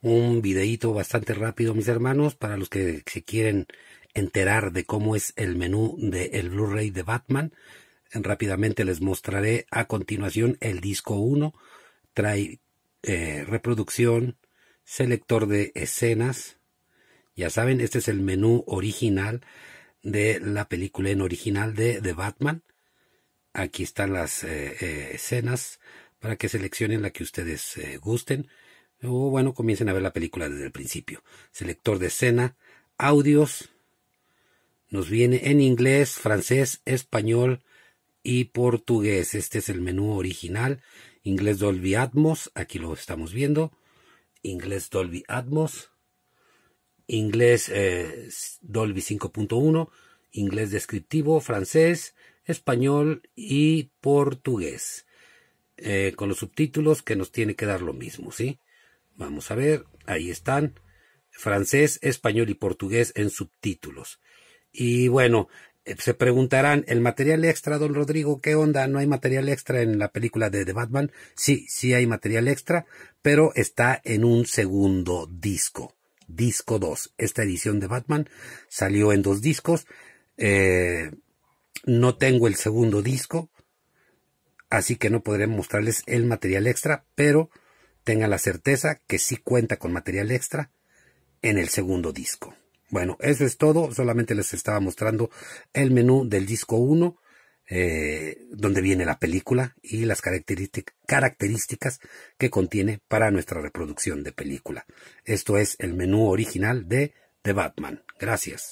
un videíto bastante rápido, mis hermanos, para los que se quieren enterar de cómo es el menú del Blu-ray de Batman. Rápidamente les mostraré a continuación el disco 1. Trae eh, reproducción, selector de escenas. Ya saben, este es el menú original de la película en original de, The Batman. Aquí están las eh, eh, escenas para que seleccionen la que ustedes gusten o bueno, comiencen a ver la película desde el principio. Selector de escena, audios. Nos viene en inglés, francés, español y portugués. Este es el menú original. Inglés Dolby Atmos, aquí lo estamos viendo. Inglés Dolby Atmos. Inglés eh, Dolby 5.1. Inglés descriptivo, francés, español y portugués. Eh, con los subtítulos que nos tiene que dar lo mismo, ¿sí? Vamos a ver, ahí están. Francés, español y portugués en subtítulos. Y bueno, eh, se preguntarán, ¿el material extra, don Rodrigo, qué onda? ¿No hay material extra en la película de The Batman? Sí, sí hay material extra, pero está en un segundo disco, disco 2. Esta edición de Batman salió en dos discos. Eh, no tengo el segundo disco, así que no podré mostrarles el material extra, pero tenga la certeza que sí cuenta con material extra en el segundo disco. Bueno, eso es todo, solamente les estaba mostrando el menú del disco 1, eh, donde viene la película y las características que contiene para nuestra reproducción de película. Esto es el menú original de The Batman. Gracias.